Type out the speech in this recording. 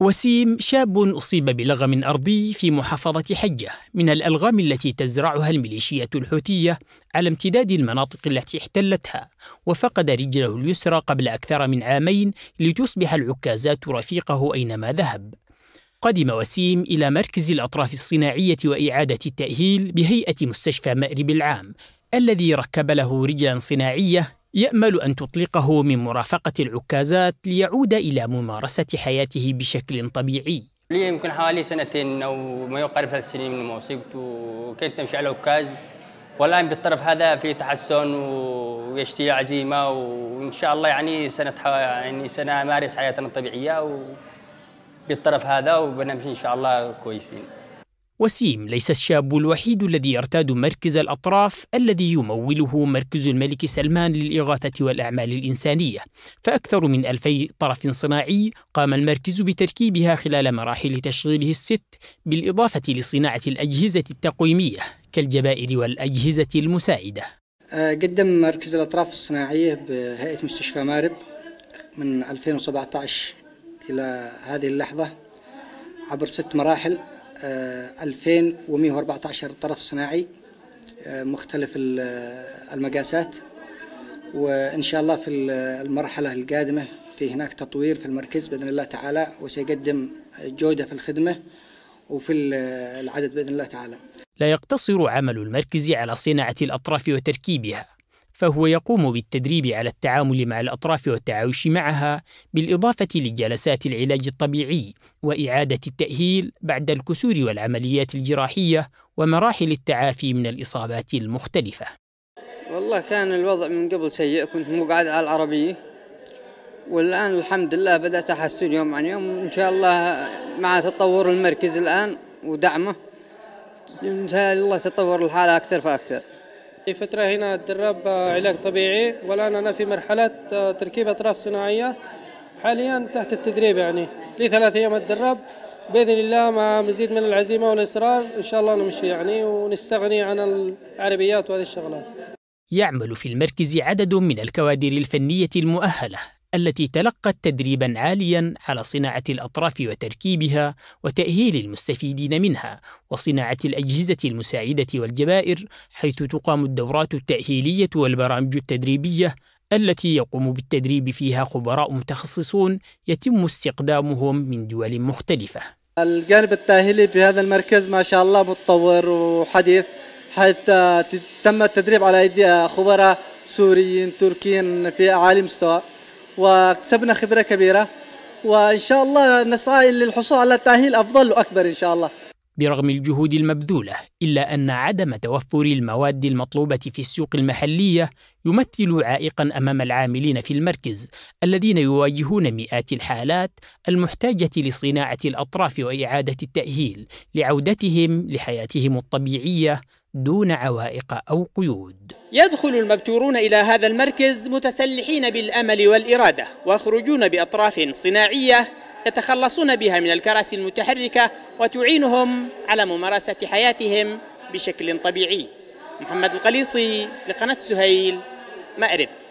وسيم شاب أصيب بلغم أرضي في محافظة حجة من الألغام التي تزرعها الميليشيات الحوثية على امتداد المناطق التي احتلتها وفقد رجله اليسرى قبل أكثر من عامين لتصبح العكازات رفيقه أينما ذهب قدم وسيم إلى مركز الأطراف الصناعية وإعادة التأهيل بهيئة مستشفى مأرب العام الذي ركب له رجلا صناعية يأمل أن تطلقه من مرافقة العكازات ليعود إلى ممارسة حياته بشكل طبيعي لي يمكن حوالي سنتين أو ما يقارب ثلاث سنين من ما أصبت وكنت تمشي على العكاز والآن بالطرف هذا في تحسن ويشتي عزيمة وإن شاء الله يعني سنة يعني سنة مارس حياتنا الطبيعية وبالطرف هذا وبنمشي إن شاء الله كويسين وسيم ليس الشاب الوحيد الذي يرتاد مركز الأطراف الذي يموله مركز الملك سلمان للإغاثة والأعمال الإنسانية فأكثر من ألفي طرف صناعي قام المركز بتركيبها خلال مراحل تشغيله الست بالإضافة لصناعة الأجهزة التقويمية كالجبائر والأجهزة المساعدة آه، قدم مركز الأطراف الصناعية بهيئة مستشفى مارب من 2017 إلى هذه اللحظة عبر ست مراحل 2114 آه، طرف صناعي آه، مختلف آه، المقاسات وإن شاء الله في المرحلة القادمة في هناك تطوير في المركز بإذن الله تعالى وسيقدم جودة في الخدمة وفي العدد بإذن الله تعالى لا يقتصر عمل المركز على صناعة الأطراف وتركيبها فهو يقوم بالتدريب على التعامل مع الأطراف والتعايش معها بالإضافة لجلسات العلاج الطبيعي وإعادة التأهيل بعد الكسور والعمليات الجراحية ومراحل التعافي من الإصابات المختلفة والله كان الوضع من قبل سيء كنت مقعد على العربية والآن الحمد لله بدأ تحسن يوم عن يوم إن شاء الله مع تطور المركز الآن ودعمه إن شاء الله تطور الحالة أكثر فأكثر فترة هنا اتدرب علاج طبيعي والآن أنا في مرحلة تركيب أطراف صناعية حاليا تحت التدريب يعني لي ثلاث أيام أتدرب بإذن الله مع مزيد من العزيمة والإصرار إن شاء الله نمشي يعني ونستغني عن العربيات وهذه الشغلات يعمل في المركز عدد من الكوادر الفنية المؤهلة التي تلقت تدريبا عاليا على صناعه الاطراف وتركيبها وتاهيل المستفيدين منها وصناعه الاجهزه المساعده والجبائر حيث تقام الدورات التاهيليه والبرامج التدريبيه التي يقوم بالتدريب فيها خبراء متخصصون يتم استقدامهم من دول مختلفه الجانب التاهيلي في هذا المركز ما شاء الله متطور وحديث حيث تم التدريب على ايدي خبراء سوريين تركيين في اعالي مستوى واكتسبنا خبرة كبيرة وإن شاء الله نسعى للحصول على تأهيل أفضل وأكبر إن شاء الله برغم الجهود المبذولة إلا أن عدم توفر المواد المطلوبة في السوق المحلية يمثل عائقا أمام العاملين في المركز الذين يواجهون مئات الحالات المحتاجة لصناعة الأطراف وإعادة التأهيل لعودتهم لحياتهم الطبيعية دون عوائق أو قيود يدخل المبتورون إلى هذا المركز متسلحين بالأمل والإرادة ويخرجون بأطراف صناعية يتخلصون بها من الكراسي المتحركة وتعينهم على ممارسة حياتهم بشكل طبيعي محمد القليصي لقناة سهيل مأرب